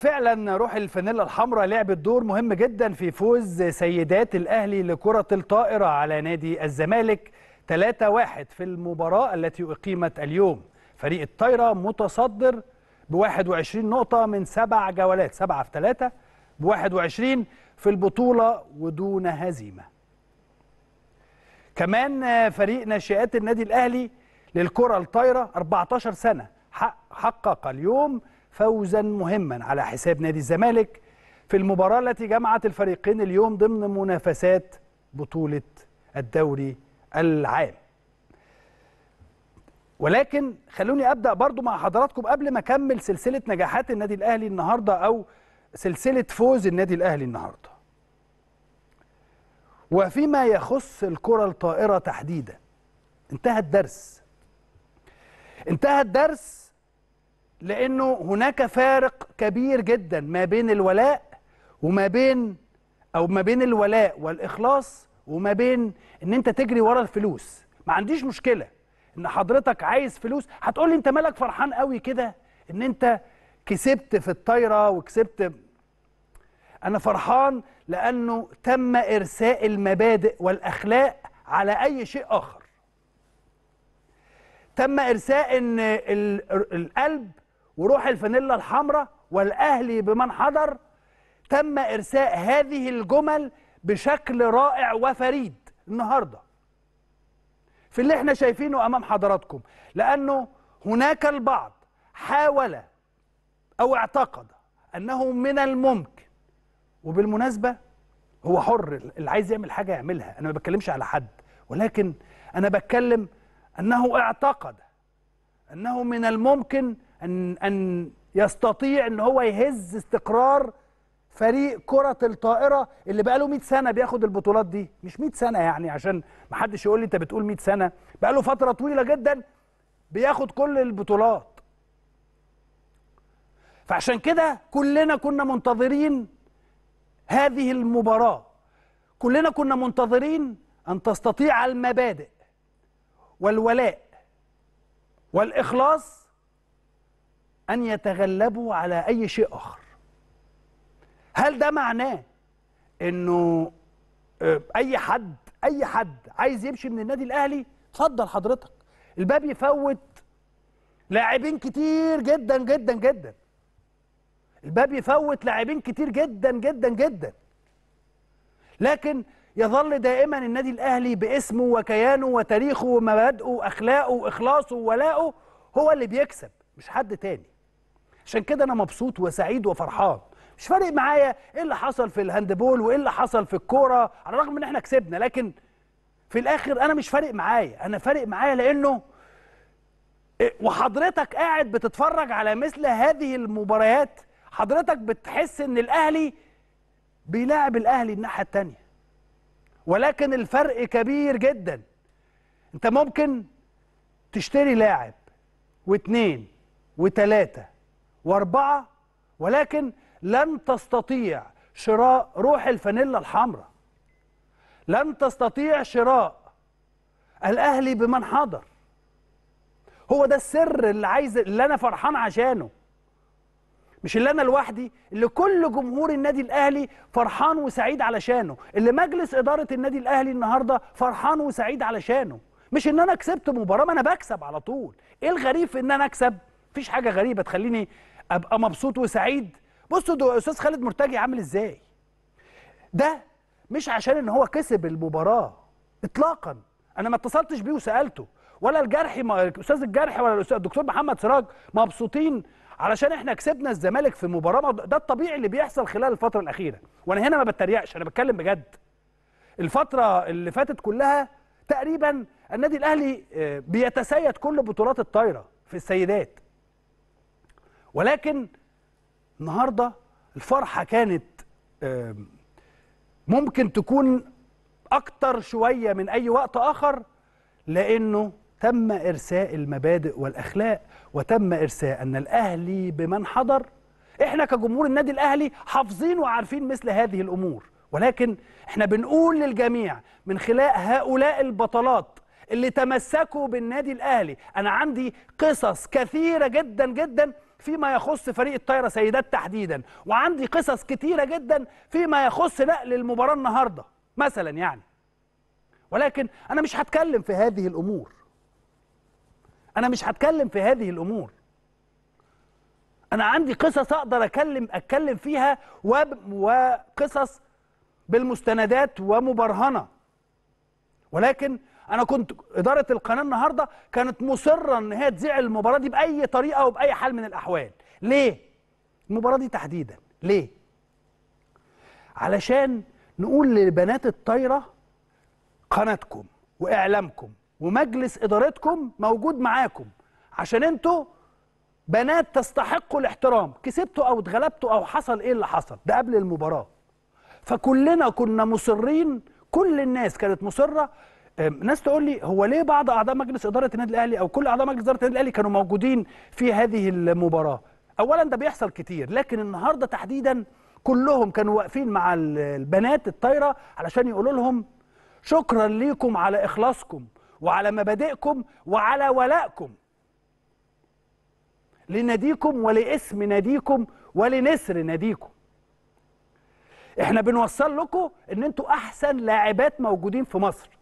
فعلا روح الفانيلا الحمراء لعبت دور مهم جدا في فوز سيدات الاهلي لكره الطائره على نادي الزمالك 3-1 في المباراه التي اقيمت اليوم فريق الطايره متصدر ب 21 نقطه من سبع جولات 7 في 3 ب 21 في البطوله ودون هزيمه كمان فريق ناشئات النادي الاهلي للكره الطايره 14 سنه حقق اليوم فوزا مهما على حساب نادي الزمالك في المباراة التي جمعت الفريقين اليوم ضمن منافسات بطولة الدوري العام ولكن خلوني أبدأ برضو مع حضراتكم قبل ما أكمل سلسلة نجاحات النادي الأهلي النهاردة أو سلسلة فوز النادي الأهلي النهاردة وفيما يخص الكرة الطائرة تحديدا انتهى الدرس انتهى الدرس لأنه هناك فارق كبير جدا ما بين الولاء وما بين أو ما بين الولاء والإخلاص وما بين إن أنت تجري ورا الفلوس ما عنديش مشكلة إن حضرتك عايز فلوس هتقول لي أنت مالك فرحان قوي كده إن أنت كسبت في الطايرة وكسبت أنا فرحان لأنه تم إرساء المبادئ والأخلاق على أي شيء آخر تم إرساء إن القلب وروح الفانيلا الحمراء والاهلي بمن حضر تم ارساء هذه الجمل بشكل رائع وفريد النهارده في اللي احنا شايفينه امام حضراتكم لانه هناك البعض حاول او اعتقد انه من الممكن وبالمناسبه هو حر اللي عايز يعمل حاجه يعملها انا ما بتكلمش على حد ولكن انا بتكلم انه اعتقد انه من الممكن أن أن يستطيع أن هو يهز استقرار فريق كرة الطائرة اللي بقاله 100 سنة بياخد البطولات دي مش 100 سنة يعني عشان ما حدش يقول لي أنت بتقول 100 سنة بقاله فترة طويلة جدا بياخد كل البطولات فعشان كده كلنا كنا منتظرين هذه المباراة كلنا كنا منتظرين أن تستطيع المبادئ والولاء والإخلاص أن يتغلبوا على أي شيء آخر هل ده معناه أنه آه، أي حد أي حد عايز يمشي من النادي الأهلي تفضل حضرتك الباب يفوت لاعبين كتير جدا جدا جدا الباب يفوت لاعبين كتير جدا جدا جدا لكن يظل دائما النادي الاهلي باسمه وكيانه وتاريخه ومبادئه واخلاقه واخلاصه وولائه هو اللي بيكسب مش حد تاني عشان كده انا مبسوط وسعيد وفرحان مش فارق معايا ايه اللي حصل في الهاندبول وايه اللي حصل في الكوره على الرغم ان احنا كسبنا لكن في الاخر انا مش فارق معايا انا فارق معايا لانه إيه، وحضرتك قاعد بتتفرج على مثل هذه المباريات حضرتك بتحس ان الاهلي بيلاعب الاهلي الناحيه الثانيه ولكن الفرق كبير جدا انت ممكن تشتري لاعب واثنين وثلاثه واربعة ولكن لن تستطيع شراء روح الفانيلا الحمراء لن تستطيع شراء الاهلي بمن حضر هو ده السر اللي عايز اللي انا فرحان عشانه مش اللي انا لوحدي اللي كل جمهور النادي الاهلي فرحان وسعيد علشانه اللي مجلس اداره النادي الاهلي النهارده فرحان وسعيد علشانه مش ان انا كسبت مباراه ما انا بكسب على طول ايه الغريب في ان انا اكسب مفيش حاجه غريبه تخليني ابقى مبسوط وسعيد بصوا ده استاذ خالد مرتجي عامل ازاي ده مش عشان ان هو كسب المباراه اطلاقا انا ما اتصلتش بيه وسالته ولا الجرحي ما... استاذ الجرحي ولا الاستاذ الدكتور محمد سراج مبسوطين علشان احنا كسبنا الزمالك في مباراه ده الطبيعي اللي بيحصل خلال الفتره الاخيره وانا هنا ما بتريقش انا بتكلم بجد الفتره اللي فاتت كلها تقريبا النادي الاهلي آه، بيتسيد كل بطولات الطايره في السيدات ولكن النهارده الفرحه كانت ممكن تكون اكتر شويه من اي وقت اخر لانه تم ارساء المبادئ والاخلاق وتم ارساء ان الاهلي بمن حضر احنا كجمهور النادي الاهلي حافظين وعارفين مثل هذه الامور ولكن احنا بنقول للجميع من خلال هؤلاء البطلات اللي تمسكوا بالنادي الاهلي انا عندي قصص كثيره جدا جدا فيما يخص فريق الطايره سيدات تحديدا وعندي قصص كتيره جدا فيما يخص نقل المباراه النهارده مثلا يعني ولكن انا مش هتكلم في هذه الامور انا مش هتكلم في هذه الامور انا عندي قصص اقدر اكلم اتكلم فيها وقصص بالمستندات ومبرهنه ولكن انا كنت اداره القناه النهارده كانت مصره ان هي تذيع المباراه دي باي طريقه وباي حال من الاحوال ليه المباراه دي تحديدا ليه علشان نقول لبنات الطايره قناتكم واعلامكم ومجلس ادارتكم موجود معاكم عشان انتوا بنات تستحقوا الاحترام كسبتوا او اتغلبتوا او حصل ايه اللي حصل ده قبل المباراه فكلنا كنا مصرين كل الناس كانت مصره ناس تقول لي هو ليه بعض اعضاء مجلس اداره النادي الاهلي او كل اعضاء مجلس اداره النادي الاهلي كانوا موجودين في هذه المباراه اولا ده بيحصل كتير لكن النهارده تحديدا كلهم كانوا واقفين مع البنات الطايره علشان يقولوا لهم شكرا ليكم على اخلاصكم وعلى مبادئكم وعلى ولائكم لناديكم ولاسم ناديكم ولنسر ناديكم احنا بنوصل لكم ان انتوا احسن لاعبات موجودين في مصر